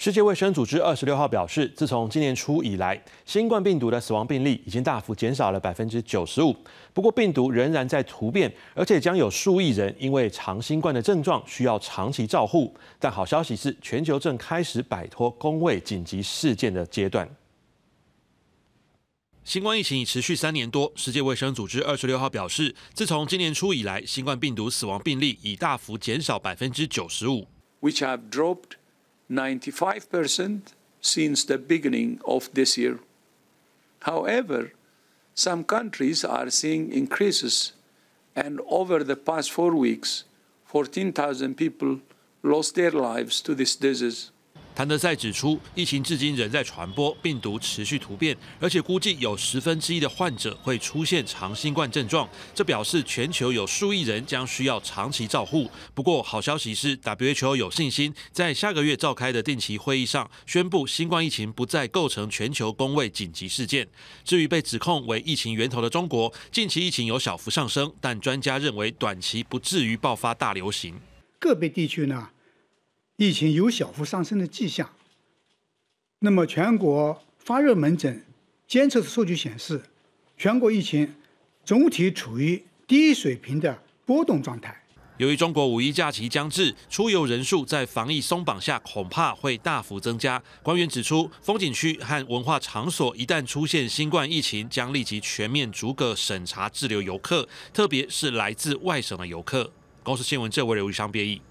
世界卫生组织二十六号表示，自从今年初以来，新冠病毒的死亡病例已经大幅减少了百分之九十五。不过，病毒仍然在突变，而且将有数亿人因为长新冠的症状需要长期照护。但好消息是，全球正开始摆脱公卫紧急事件的阶段。新冠疫情已持续三年多。世界卫生组织二十六号表示，自从今年初以来，新冠病毒死亡病例已大幅减少百分之九十五。Which have dropped. 95% since the beginning of this year. However, some countries are seeing increases, and over the past four weeks, 14,000 people lost their lives to this disease. 谭德赛指出，疫情至今仍在传播，病毒持续突变，而且估计有十分之一的患者会出现长新冠症状。这表示全球有数亿人将需要长期照护。不过，好消息是 WHO 有信心在下个月召开的定期会议上宣布，新冠疫情不再构成全球公卫紧急事件。至于被指控为疫情源头的中国，近期疫情有小幅上升，但专家认为短期不至于爆发大流行。个别地区呢？疫情有小幅上升的迹象。那么，全国发热门诊监测的数据显示，全国疫情总体处于低水平的波动状态。由于中国五一假期将至，出游人数在防疫松绑下恐怕会大幅增加。官员指出，风景区和文化场所一旦出现新冠疫情，将立即全面逐个审查滞留游客，特别是来自外省的游客。公司新闻，这位刘一商编译。